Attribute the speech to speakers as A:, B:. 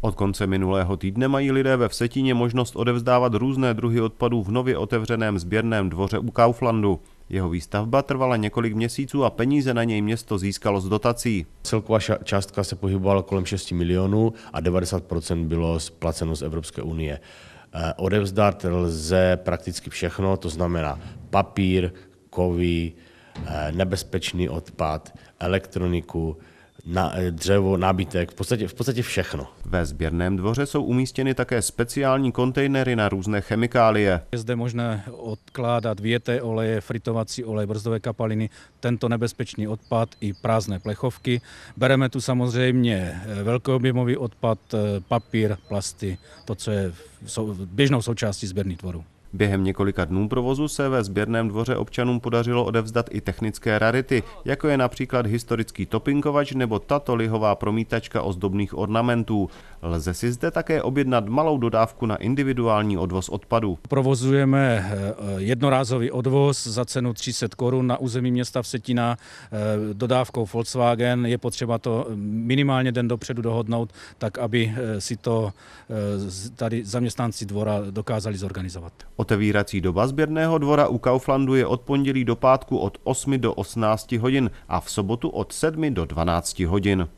A: Od konce minulého týdne mají lidé ve Vsetíně možnost odevzdávat různé druhy odpadů v nově otevřeném sběrném dvoře u Kauflandu. Jeho výstavba trvala několik měsíců a peníze na něj město získalo z dotací.
B: Celková částka se pohybovala kolem 6 milionů a 90% bylo splaceno z Evropské unie. Eh, odevzdat lze prakticky všechno, to znamená papír, kovy, eh, nebezpečný odpad, elektroniku, na, eh, dřevo, nábytek, v podstatě, v podstatě
A: všechno. Ve sběrném dvoře jsou umístěny také speciální kontejnery na různé chemikálie.
C: Je zde možné odkládat věté oleje, fritovací olej, brzdové kapaliny, tento nebezpečný odpad i prázdné plechovky. Bereme tu samozřejmě eh, velkoobjemový odpad, eh, papír, plasty, to, co je běžnou součástí sběrných dvorů.
A: Během několika dnů provozu se ve sběrném dvoře občanům podařilo odevzdat i technické rarity, jako je například historický topinkovač nebo tato lihová promítačka ozdobných ornamentů. Lze si zde také objednat malou dodávku na individuální odvoz odpadu.
C: Provozujeme eh, jednorázový odvoz za cenu 300 korun na území města Vsetina eh, dodávkou Volkswagen. Je potřeba to eh, minimálně den dopředu dohodnout, tak aby si to tady zaměstnanci dvora dokázali zorganizovat.
A: Otevírací doba sběrného dvora u Kauflandu je od pondělí do pátku od 8 do 18 hodin a v sobotu od 7 do 12 hodin.